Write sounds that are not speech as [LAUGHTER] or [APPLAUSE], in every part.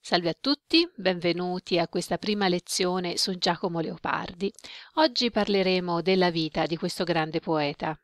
Salve a tutti, benvenuti a questa prima lezione su Giacomo Leopardi. Oggi parleremo della vita di questo grande poeta.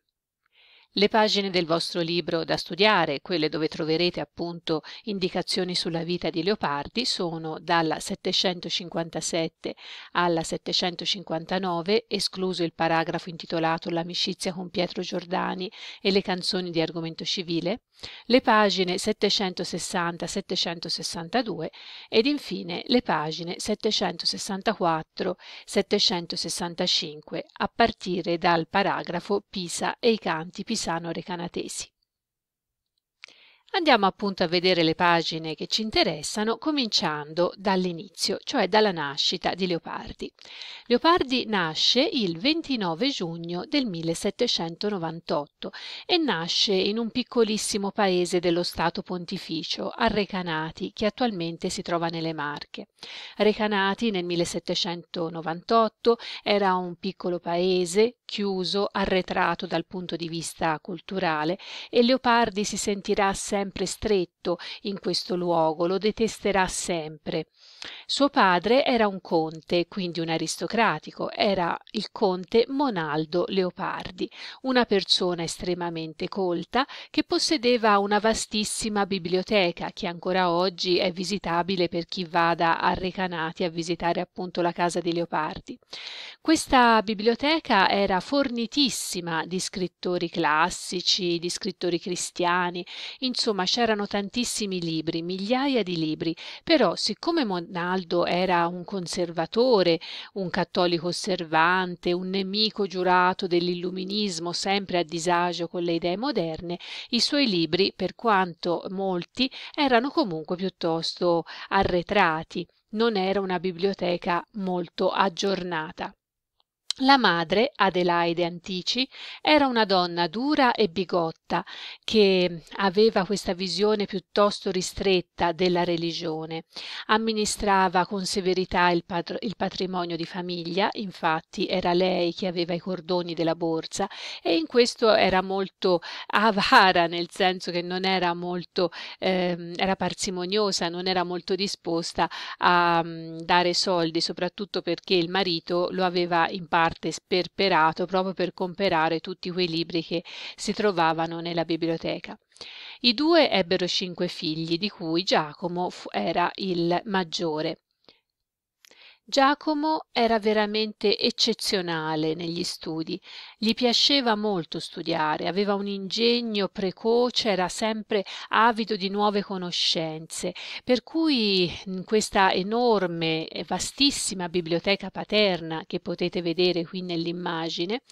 Le pagine del vostro libro da studiare, quelle dove troverete appunto indicazioni sulla vita di Leopardi, sono dalla 757 alla 759, escluso il paragrafo intitolato L'amicizia con Pietro Giordani e le canzoni di argomento civile, le pagine 760-762 ed infine le pagine 764-765 a partire dal paragrafo Pisa e i canti pisani sano Recanatesi. Andiamo appunto a vedere le pagine che ci interessano, cominciando dall'inizio, cioè dalla nascita di Leopardi. Leopardi nasce il 29 giugno del 1798 e nasce in un piccolissimo paese dello Stato Pontificio, a Recanati, che attualmente si trova nelle Marche. Recanati nel 1798 era un piccolo paese chiuso arretrato dal punto di vista culturale e leopardi si sentirà sempre stretto in questo luogo lo detesterà sempre suo padre era un conte, quindi un aristocratico, era il conte Monaldo Leopardi, una persona estremamente colta che possedeva una vastissima biblioteca che ancora oggi è visitabile per chi vada a Recanati a visitare appunto la casa dei Leopardi. Questa biblioteca era fornitissima di scrittori classici, di scrittori cristiani, insomma c'erano tantissimi libri, migliaia di libri, però siccome Monaldo Naldo era un conservatore, un cattolico osservante, un nemico giurato dell'illuminismo sempre a disagio con le idee moderne, i suoi libri, per quanto molti, erano comunque piuttosto arretrati, non era una biblioteca molto aggiornata. La madre, Adelaide Antici, era una donna dura e bigotta, che aveva questa visione piuttosto ristretta della religione. Amministrava con severità il, il, patrimonio di famiglia, infatti era lei che aveva i cordoni della borsa e in questo era molto avara, nel senso che non era molto, eh, era parsimoniosa, non era molto disposta a mh, mm, dare soldi, soprattutto perché il marito lo aveva in parte parte sperperato proprio per comperare tutti quei libri che si trovavano nella biblioteca. I due ebbero cinque figli, di cui Giacomo era il maggiore. Giacomo era veramente eccezionale negli studi, gli piaceva molto studiare, aveva un ingegno precoce, era sempre avido di nuove conoscenze, per cui in questa enorme e vastissima biblioteca paterna che potete vedere qui nell'immagine,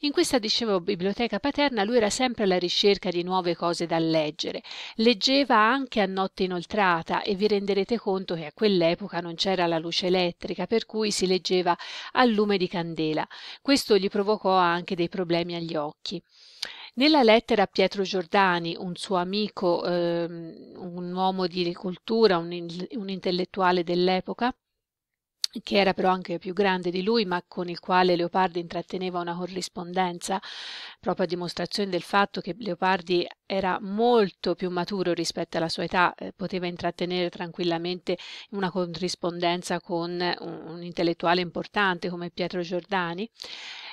in questa dicevo biblioteca paterna lui era sempre alla ricerca di nuove cose da leggere, leggeva anche a notte inoltrata e vi renderete conto che a quell'epoca non c'era la luce elettrica cieca, per cui si leggeva al lume di candela. Questo gli provocò anche dei problemi agli occhi. Nella lettera a Pietro Giordani, un suo amico, eh, un uomo di cultura, un, un intellettuale dell'epoca, che era però anche più grande di lui, ma con il quale Leopardi intratteneva una corrispondenza, proprio a dimostrazione del fatto che Leopardi era molto più maturo rispetto alla sua età, eh, poteva intrattenere tranquillamente una corrispondenza con un, un intellettuale importante come Pietro Giordani.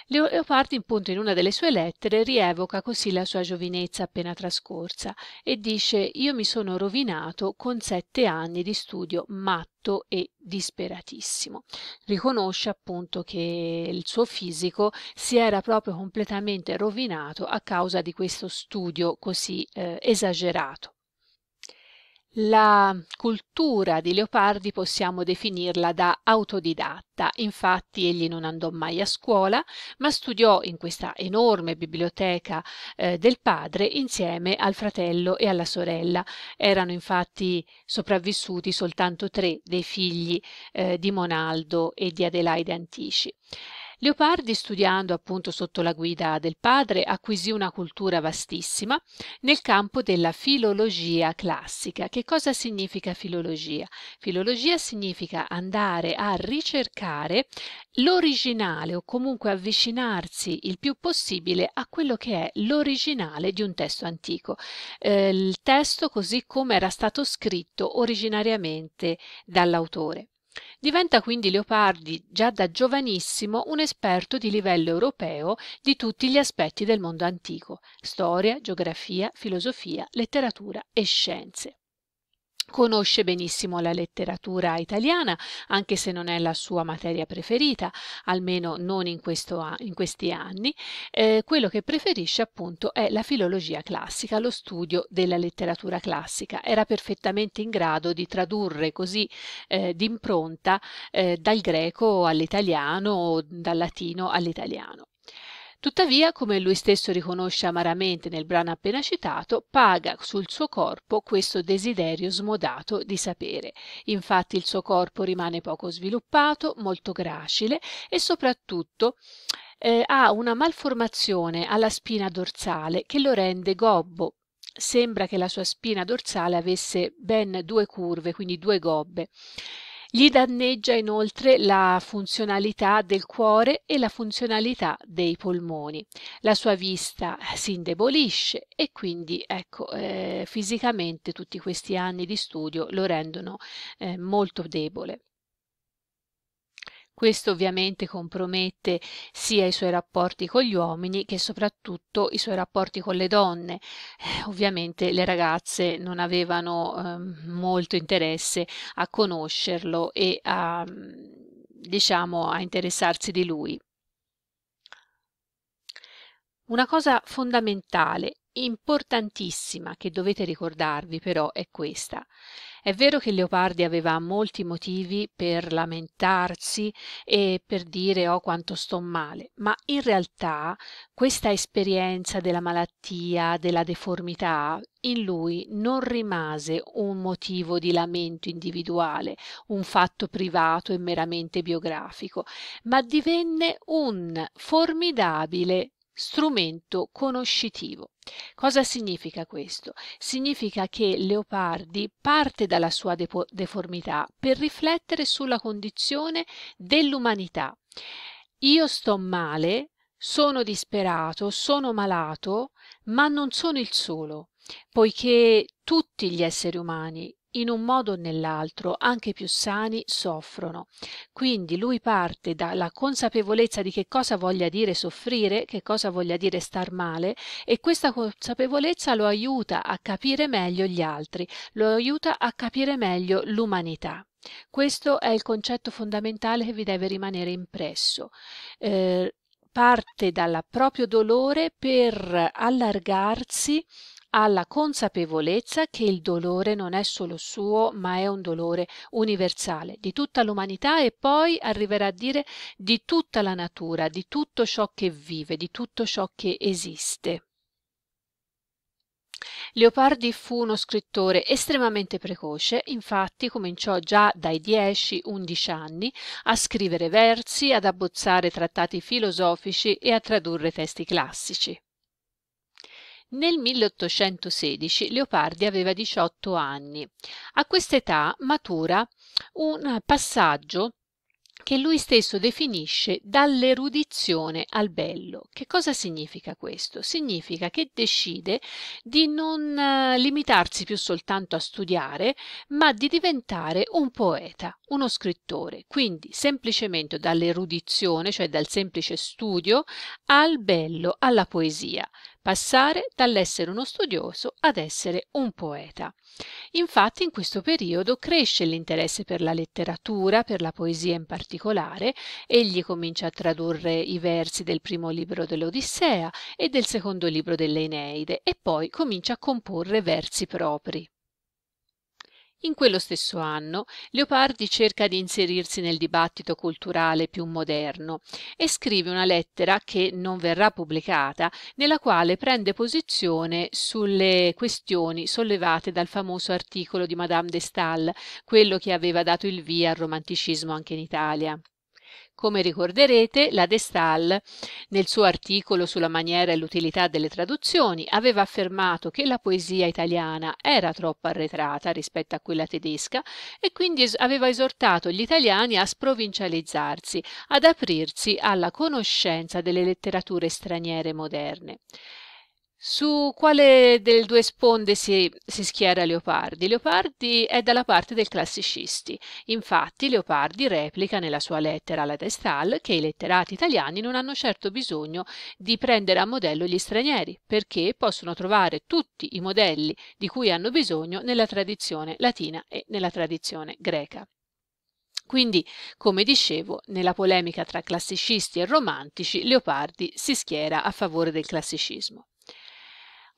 Leopardi, appunto, in una delle sue lettere rievoca così la sua giovinezza appena trascorsa e dice: Io mi sono rovinato con sette anni di studio matto e disperatissimo. Riconosce appunto che il suo fisico si era proprio completamente rovinato a causa di questo studio così così eh, esagerato. La cultura di Leopardi possiamo definirla da autodidatta, infatti egli non andò mai a scuola, ma studiò in questa enorme biblioteca eh, del padre insieme al fratello e alla sorella. Erano infatti sopravvissuti soltanto tre dei figli eh, di Monaldo e di Adelaide Antici. Leopardi, studiando appunto sotto la guida del padre, acquisì una cultura vastissima nel campo della filologia classica. Che cosa significa filologia? Filologia significa andare a ricercare l'originale o comunque avvicinarsi il più possibile a quello che è l'originale di un testo antico. Eh, il testo così come era stato scritto originariamente dall'autore. Diventa quindi Leopardi già da giovanissimo un esperto di livello europeo di tutti gli aspetti del mondo antico: storia, geografia, filosofia, letteratura e scienze conosce benissimo la letteratura italiana, anche se non è la sua materia preferita, almeno non in, questo, in questi anni, eh, quello che preferisce appunto è la filologia classica, lo studio della letteratura classica. Era perfettamente in grado di tradurre così eh, d'impronta eh, dal greco all'italiano o dal latino all'italiano. Tuttavia, come lui stesso riconosce amaramente nel brano appena citato, paga sul suo corpo questo desiderio smodato di sapere. Infatti il suo corpo rimane poco sviluppato, molto gracile e soprattutto eh, ha una malformazione alla spina dorsale che lo rende gobbo. Sembra che la sua spina dorsale avesse ben due curve, quindi due gobbe. Gli danneggia inoltre la funzionalità del cuore e la funzionalità dei polmoni. La sua vista si indebolisce e quindi ecco, eh, fisicamente tutti questi anni di studio lo rendono eh, molto debole. Questo ovviamente compromette sia i suoi rapporti con gli uomini che soprattutto i suoi rapporti con le donne. Eh, ovviamente le ragazze non avevano eh, molto interesse a conoscerlo e a mm, diciamo a interessarsi di lui. Una cosa fondamentale importantissima che dovete ricordarvi però è questa. È vero che Leopardi aveva molti motivi per lamentarsi e per dire oh quanto sto male, ma in realtà questa esperienza della malattia, della deformità, in lui non rimase un motivo di lamento individuale, un fatto privato e meramente biografico, ma divenne un formidabile strumento conoscitivo. Cosa significa questo? Significa che Leopardi parte dalla sua deformità per riflettere sulla condizione dell'umanità. Io sto male, sono disperato, sono malato, ma non sono il solo, poiché tutti gli esseri umani in un modo o nell'altro, anche più sani, soffrono. Quindi lui parte dalla consapevolezza di che cosa voglia dire soffrire, che cosa voglia dire star male e questa consapevolezza lo aiuta a capire meglio gli altri, lo aiuta a capire meglio l'umanità. Questo è il concetto fondamentale che vi deve rimanere impresso. Eh, parte dal proprio dolore per allargarsi alla consapevolezza che il dolore non è solo suo, ma è un dolore universale di tutta l'umanità e poi arriverà a dire di tutta la natura, di tutto ciò che vive, di tutto ciò che esiste. Leopardi fu uno scrittore estremamente precoce, infatti cominciò già dai 10-11 anni a scrivere versi, ad abbozzare trattati filosofici e a tradurre testi classici. Nel 1816 Leopardi aveva 18 anni. A quest'età matura un passaggio che lui stesso definisce dall'erudizione al bello. Che cosa significa questo? Significa che decide di non eh, limitarsi più soltanto a studiare, ma di diventare un poeta, uno scrittore. Quindi semplicemente dall'erudizione, cioè dal semplice studio, al bello, alla poesia passare dall'essere uno studioso ad essere un poeta. Infatti in questo periodo cresce l'interesse per la letteratura, per la poesia in particolare, egli comincia a tradurre i versi del primo libro dell'Odissea e del secondo libro dell'Eneide e poi comincia a comporre versi propri. In quello stesso anno Leopardi cerca di inserirsi nel dibattito culturale più moderno e scrive una lettera che non verrà pubblicata, nella quale prende posizione sulle questioni sollevate dal famoso articolo di Madame de Stael, quello che aveva dato il via al romanticismo anche in Italia. Come ricorderete, la De Stael, nel suo articolo sulla maniera e l'utilità delle traduzioni, aveva affermato che la poesia italiana era troppo arretrata rispetto a quella tedesca e quindi aveva esortato gli italiani a sprovincializzarsi, ad aprirsi alla conoscenza delle letterature straniere moderne. Su quale delle due sponde si, si, schiera Leopardi? Leopardi è dalla parte dei classicisti. Infatti Leopardi replica nella sua lettera alla Destal che i letterati italiani non hanno certo bisogno di prendere a modello gli stranieri, perché possono trovare tutti i modelli di cui hanno bisogno nella tradizione latina e nella tradizione greca. Quindi, come dicevo, nella polemica tra classicisti e romantici, Leopardi si schiera a favore del classicismo.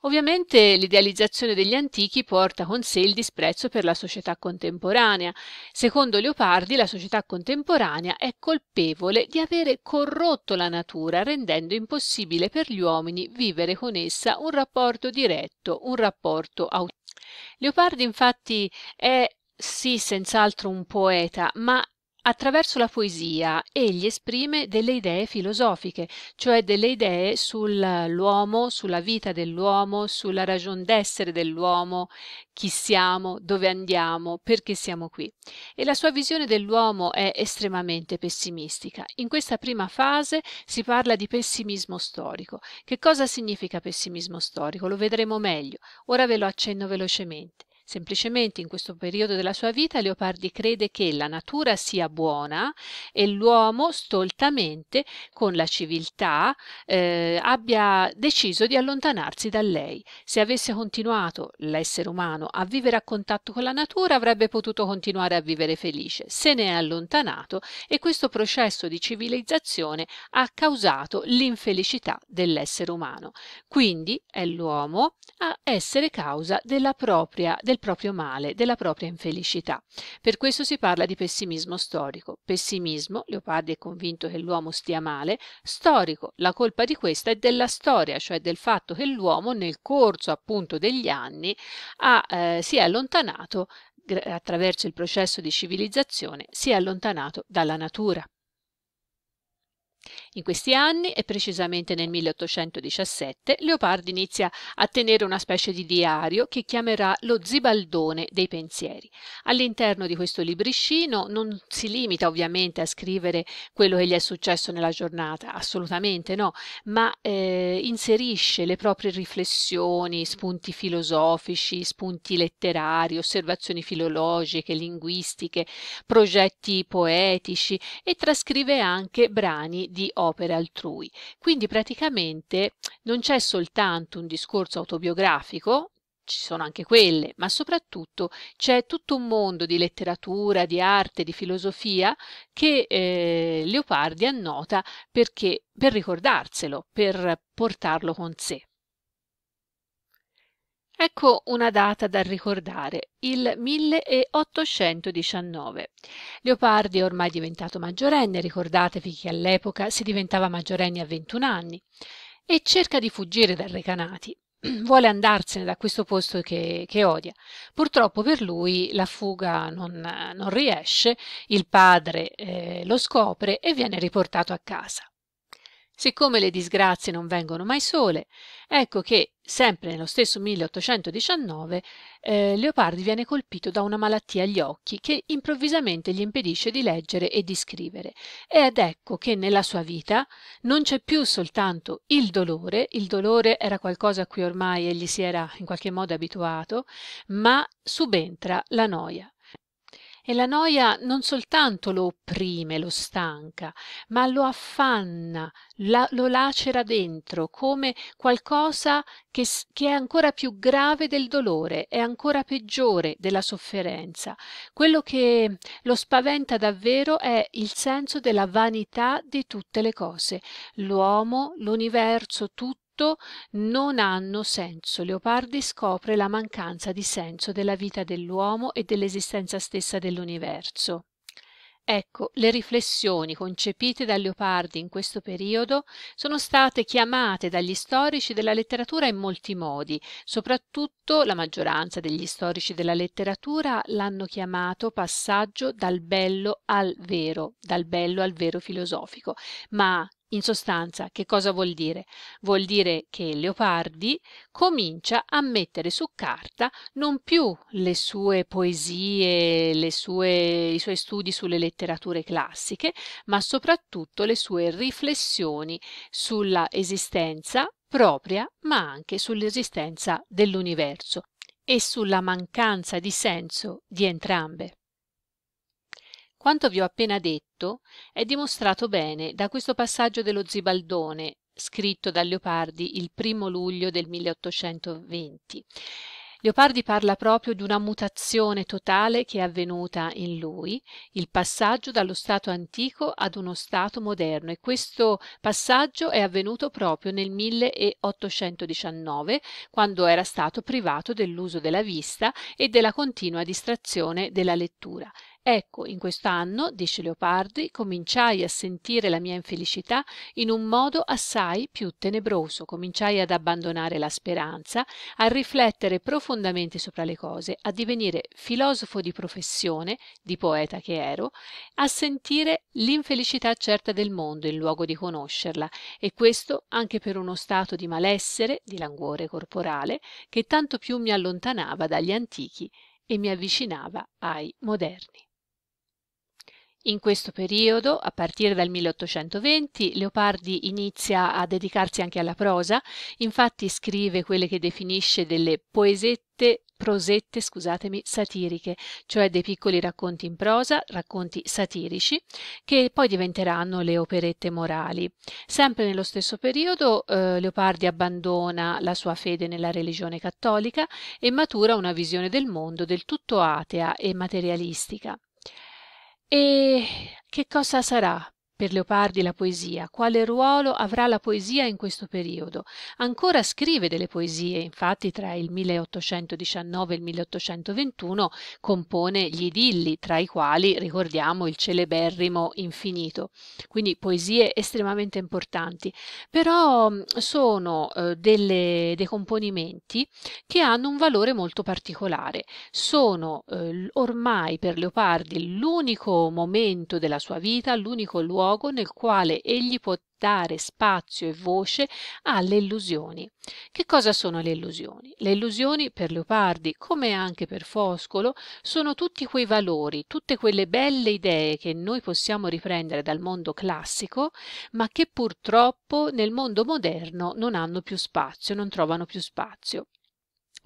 Ovviamente l'idealizzazione degli antichi porta con sé il disprezzo per la società contemporanea. Secondo Leopardi la società contemporanea è colpevole di avere corrotto la natura rendendo impossibile per gli uomini vivere con essa un rapporto diretto, un rapporto autentico. Leopardi infatti è sì senz'altro un poeta, ma Attraverso la poesia egli esprime delle idee filosofiche, cioè delle idee sull'uomo, sulla vita dell'uomo, sulla ragion d'essere dell'uomo, chi siamo, dove andiamo, perché siamo qui. E la sua visione dell'uomo è estremamente pessimistica. In questa prima fase si parla di pessimismo storico. Che cosa significa pessimismo storico? Lo vedremo meglio. Ora ve lo accenno velocemente. Semplicemente in questo periodo della sua vita Leopardi crede che la natura sia buona e l'uomo stoltamente, con la civiltà, eh, abbia deciso di allontanarsi da lei. Se avesse continuato l'essere umano a vivere a contatto con la natura avrebbe potuto continuare a vivere felice. Se ne è allontanato e questo processo di civilizzazione ha causato l'infelicità dell'essere umano. Quindi è l'uomo a essere causa propria, del del proprio male, della propria infelicità. Per questo si parla di pessimismo storico. Pessimismo, Leopardi è convinto che l'uomo stia male, storico, la colpa di questa è della storia, cioè del fatto che l'uomo nel corso appunto degli anni ha, eh, si è allontanato attraverso il processo di civilizzazione si è allontanato dalla natura. In questi anni, e precisamente nel 1817, Leopardi inizia a tenere una specie di diario che chiamerà lo Zibaldone dei pensieri. All'interno di questo libricino non si limita ovviamente a scrivere quello che gli è successo nella giornata, assolutamente no, ma eh, inserisce le proprie riflessioni, spunti filosofici, spunti letterari, osservazioni filologiche, linguistiche, progetti poetici e trascrive anche brani di opere altrui. Quindi praticamente non c'è soltanto un discorso autobiografico, ci sono anche quelle, ma soprattutto c'è tutto un mondo di letteratura, di arte, di filosofia che eh, Leopardi annota perché, per ricordarselo, per portarlo con sé. Ecco una data da ricordare, il 1819. Leopardi è ormai diventato maggiorenne, ricordatevi che all'epoca si diventava maggiorenne a 21 anni, e cerca di fuggire dal Recanati. [CLEARS THROAT] Vuole andarsene da questo posto che, che odia. Purtroppo per lui la fuga non, non riesce, il padre eh, lo scopre e viene riportato a casa. Siccome le disgrazie non vengono mai sole, ecco che, sempre nello stesso 1819, eh, Leopardi viene colpito da una malattia agli occhi che improvvisamente gli impedisce di leggere e di scrivere. Ed ecco che nella sua vita non c'è più soltanto il dolore, il dolore era qualcosa a cui ormai egli si era in qualche modo abituato, ma subentra la noia e la noia non soltanto lo opprime, lo stanca, ma lo affanna, la, lo lacera dentro come qualcosa che, che è ancora più grave del dolore, è ancora peggiore della sofferenza. Quello che lo spaventa davvero è il senso della vanità di tutte le cose. L'uomo, l'universo, tutto tutto non hanno senso. Leopardi scopre la mancanza di senso della vita dell'uomo e dell'esistenza stessa dell'universo. Ecco, le riflessioni concepite da Leopardi in questo periodo sono state chiamate dagli storici della letteratura in molti modi, soprattutto la maggioranza degli storici della letteratura l'hanno chiamato passaggio dal bello al vero, dal bello al vero filosofico, ma in sostanza, che cosa vuol dire? Vuol dire che Leopardi comincia a mettere su carta non più le sue poesie, sue, i suoi studi sulle letterature classiche, ma soprattutto le sue riflessioni sulla esistenza propria, ma anche sull'esistenza dell'universo e sulla mancanza di senso di entrambe. Quanto vi ho appena detto tutto è dimostrato bene da questo passaggio dello Zibaldone, scritto da Leopardi il primo luglio del 1820. Leopardi parla proprio di una mutazione totale che è avvenuta in lui, il passaggio dallo stato antico ad uno stato moderno e questo passaggio è avvenuto proprio nel 1819, quando era stato privato dell'uso della vista e della continua distrazione della lettura. Ecco, in quest'anno, dice Leopardi, cominciai a sentire la mia infelicità in un modo assai più tenebroso, cominciai ad abbandonare la speranza, a riflettere profondamente sopra le cose, a divenire filosofo di professione, di poeta che ero, a sentire l'infelicità certa del mondo in luogo di conoscerla, e questo anche per uno stato di malessere, di languore corporale, che tanto più mi allontanava dagli antichi e mi avvicinava ai moderni. In questo periodo, a partire dal 1820, Leopardi inizia a dedicarsi anche alla prosa, infatti scrive quelle che definisce delle poesette prosette, scusatemi, satiriche, cioè dei piccoli racconti in prosa, racconti satirici, che poi diventeranno le operette morali. Sempre nello stesso periodo eh, Leopardi abbandona la sua fede nella religione cattolica e matura una visione del mondo del tutto atea e materialistica e che cosa sarà per Leopardi la poesia, quale ruolo avrà la poesia in questo periodo. Ancora scrive delle poesie, infatti tra il 1819 e il 1821 compone gli idilli, tra i quali ricordiamo il celeberrimo Infinito. Quindi poesie estremamente importanti, però mm, sono eh, delle, dei componimenti che hanno un valore molto particolare. Sono eh, ormai per Leopardi l'unico momento della sua vita, l'unico luogo luogo nel quale egli può dare spazio e voce alle illusioni. Che cosa sono le illusioni? Le illusioni per Leopardi, come anche per Foscolo, sono tutti quei valori, tutte quelle belle idee che noi possiamo riprendere dal mondo classico, ma che purtroppo nel mondo moderno non hanno più spazio, non trovano più spazio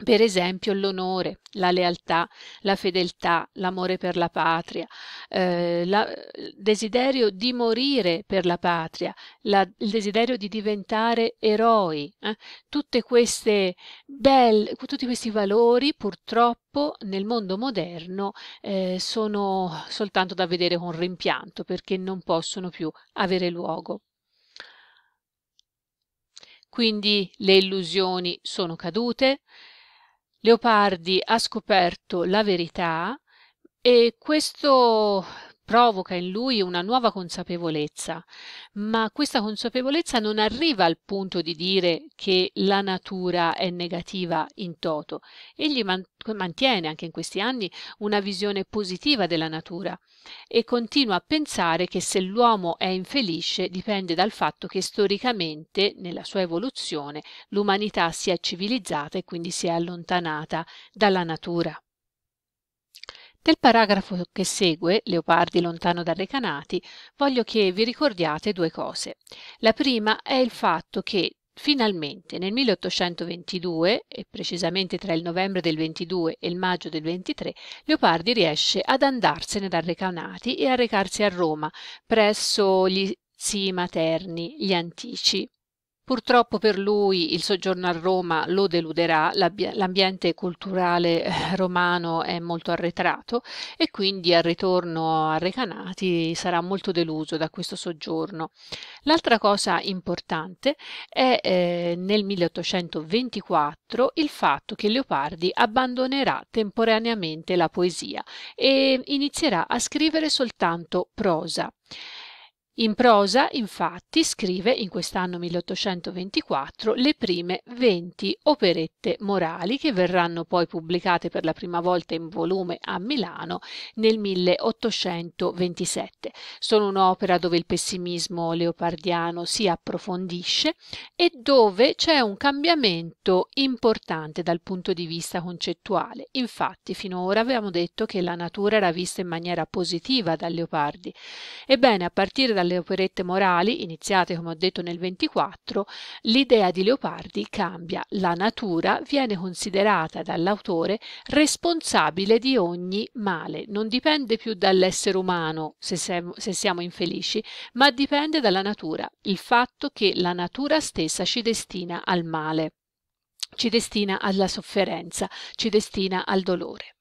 per esempio l'onore, la lealtà, la fedeltà, l'amore per la patria, eh, il desiderio di morire per la patria, la, il desiderio di diventare eroi, eh? belle, tutti questi valori purtroppo nel mondo moderno eh, sono soltanto da vedere con rimpianto perché non possono più avere luogo. Quindi le illusioni sono cadute, Leopardi ha scoperto la verità e questo provoca in lui una nuova consapevolezza, ma questa consapevolezza non arriva al punto di dire che la natura è negativa in toto. Egli man- mantiene anche in questi anni una visione positiva della natura e continua a pensare che se l'uomo è infelice dipende dal fatto che storicamente, nella sua evoluzione, l'umanità si è civilizzata e quindi si è allontanata dalla natura. Del paragrafo che segue, Leopardi lontano dalle recanati, voglio che vi ricordiate due cose. La prima è il fatto che Finalmente nel 1822, e precisamente tra il novembre del 22 e il maggio del 23, Leopardi riesce ad andarsene da Recanati e a recarsi a Roma, presso gli zii materni, gli antici. Purtroppo per lui il soggiorno a Roma lo deluderà, l'ambiente culturale eh, romano è molto arretrato e quindi al ritorno a Recanati sarà molto deluso da questo soggiorno. L'altra cosa importante è eh, nel 1824 il fatto che Leopardi abbandonerà temporaneamente la poesia e inizierà a scrivere soltanto prosa. In prosa, infatti, scrive in quest'anno 1824 le prime 20 operette morali che verranno poi pubblicate per la prima volta in volume a Milano nel 1827. Sono un'opera dove il pessimismo leopardiano si approfondisce e dove c'è un cambiamento importante dal punto di vista concettuale. Infatti, finora avevamo detto che la natura era vista in maniera positiva da Leopardi. Ebbene, a partire da dalle operette morali, iniziate come ho detto nel 24, l'idea di Leopardi cambia, la natura viene considerata dall'autore responsabile di ogni male, non dipende più dall'essere umano se, sem- se siamo infelici, ma dipende dalla natura, il fatto che la natura stessa ci destina al male, ci destina alla sofferenza, ci destina al dolore.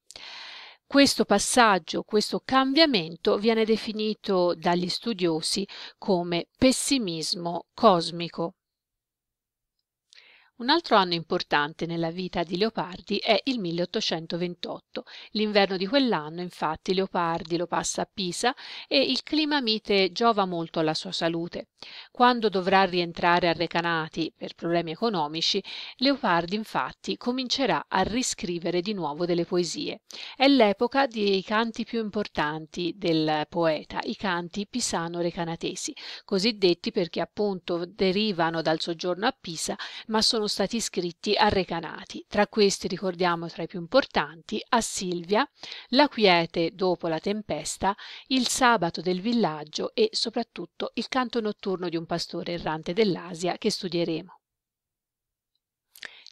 Questo passaggio, questo cambiamento viene definito dagli studiosi come pessimismo cosmico. Un altro anno importante nella vita di Leopardi è il 1828. L'inverno di quell'anno, infatti, Leopardi lo passa a Pisa e il clima mite giova molto alla sua salute. Quando dovrà rientrare a Recanati per problemi economici, Leopardi, infatti, comincerà a riscrivere di nuovo delle poesie. È l'epoca dei canti più importanti del poeta, i canti pisano-recanatesi, cosiddetti perché appunto derivano dal soggiorno a Pisa, ma sono stati iscritti a Recanati. Tra questi ricordiamo tra i più importanti a Silvia, la quiete dopo la tempesta, il sabato del villaggio e soprattutto il canto notturno di un pastore errante dell'Asia che studieremo.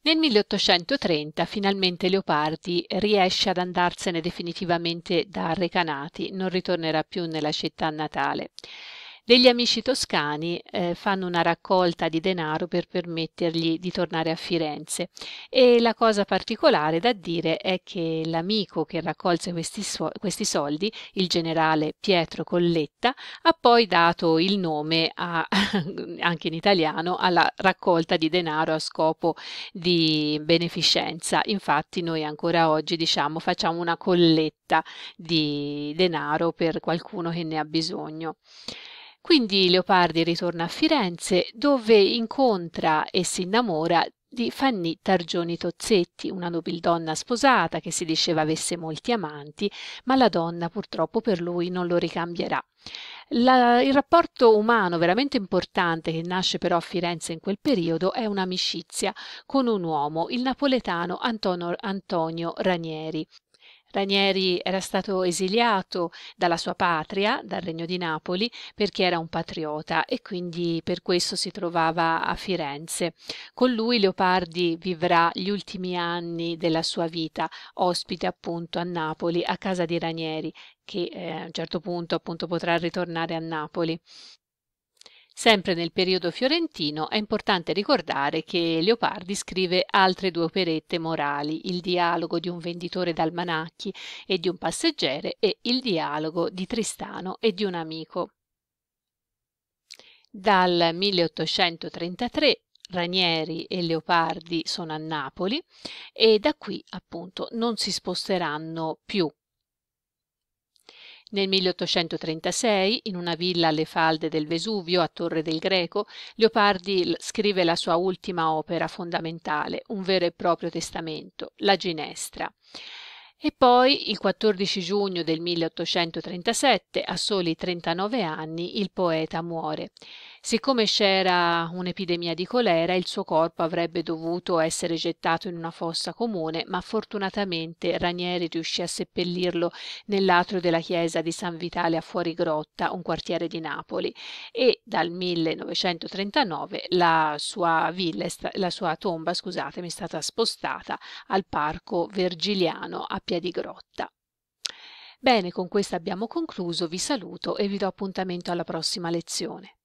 Nel 1830 finalmente Leopardi riesce ad andarsene definitivamente da Recanati, non ritornerà più nella città natale. Degli amici toscani eh, fanno una raccolta di denaro per permettergli di tornare a Firenze e la cosa particolare da dire è che l'amico che raccolse questi, so- questi soldi, il generale Pietro Colletta, ha poi dato il nome a, [LAUGHS] anche in italiano alla raccolta di denaro a scopo di beneficenza. Infatti noi ancora oggi diciamo facciamo una colletta di denaro per qualcuno che ne ha bisogno. Quindi Leopardi ritorna a Firenze dove incontra e si innamora di Fanny Targioni Tozzetti, una nobildonna sposata che si diceva avesse molti amanti, ma la donna purtroppo per lui non lo ricambierà. La, il rapporto umano veramente importante che nasce però a Firenze in quel periodo è un'amicizia con un uomo, il napoletano Antonio, Antonio Ranieri, Ranieri era stato esiliato dalla sua patria, dal Regno di Napoli, perché era un patriota e quindi per questo si trovava a Firenze. Con lui Leopardi vivrà gli ultimi anni della sua vita, ospite appunto a Napoli, a casa di Ranieri, che eh, a un certo punto appunto potrà ritornare a Napoli. Sempre nel periodo fiorentino è importante ricordare che Leopardi scrive altre due operette morali, il dialogo di un venditore d'almanacchi e di un passeggere e il dialogo di Tristano e di un amico. Dal 1833 Ranieri e Leopardi sono a Napoli e da qui appunto non si sposteranno più nel 1836, in una villa alle falde del Vesuvio a Torre del Greco, Leopardi scrive la sua ultima opera fondamentale, un vero e proprio testamento, La Ginestra. E poi, il 14 giugno del 1837, a soli 39 anni, il poeta muore. Siccome c'era un'epidemia di colera, il suo corpo avrebbe dovuto essere gettato in una fossa comune, ma fortunatamente Ranieri riuscì a seppellirlo nell'atrio della chiesa di San Vitale a Fuori Grotta, un quartiere di Napoli, e dal 1939 la sua, villa, la sua tomba scusatemi, è stata spostata al Parco Vergiliano a Piedigrotta. Bene, con questo abbiamo concluso, vi saluto e vi do appuntamento alla prossima lezione.